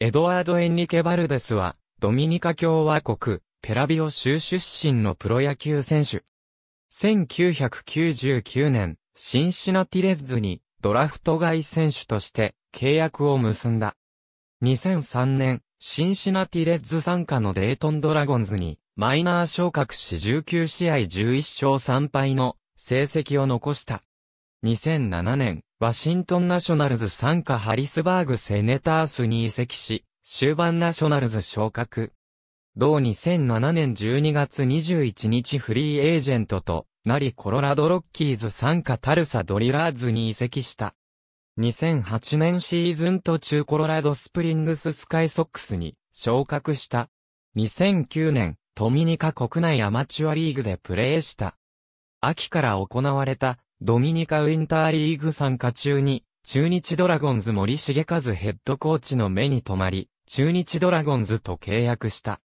エドワード・エンリケ・バルデスは、ドミニカ共和国、ペラビオ州出身のプロ野球選手。1999年、シンシナティレッズに、ドラフト外選手として、契約を結んだ。2003年、シンシナティレッズ参加のデイトンドラゴンズに、マイナー昇格し19試合11勝3敗の成績を残した。2007年、ワシントンナショナルズ参加ハリスバーグセネタースに移籍し、終盤ナショナルズ昇格。同2007年12月21日フリーエージェントとなりコロラドロッキーズ参加タルサドリラーズに移籍した。2008年シーズン途中コロラドスプリングススカイソックスに昇格した。2009年、トミニカ国内アマチュアリーグでプレーした。秋から行われたドミニカウィンターリーグ参加中に、中日ドラゴンズ森重和ヘッドコーチの目に留まり、中日ドラゴンズと契約した。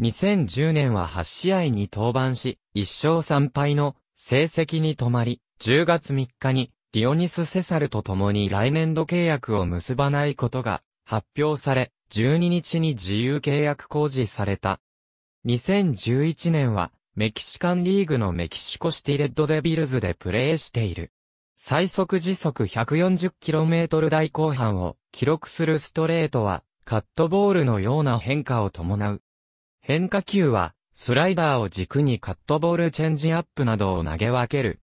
2010年は8試合に登板し、1勝3敗の成績に止まり、10月3日にディオニス・セサルと共に来年度契約を結ばないことが発表され、12日に自由契約公示された。2011年はメキシカンリーグのメキシコシティレッドデビルズでプレーしている。最速時速 140km 台後半を記録するストレートはカットボールのような変化を伴う。変化球はスライダーを軸にカットボールチェンジアップなどを投げ分ける。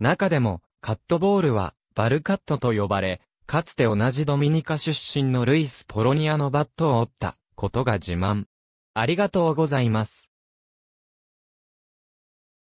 中でもカットボールはバルカットと呼ばれ、かつて同じドミニカ出身のルイス・ポロニアのバットを折ったことが自慢。ありがとうございます。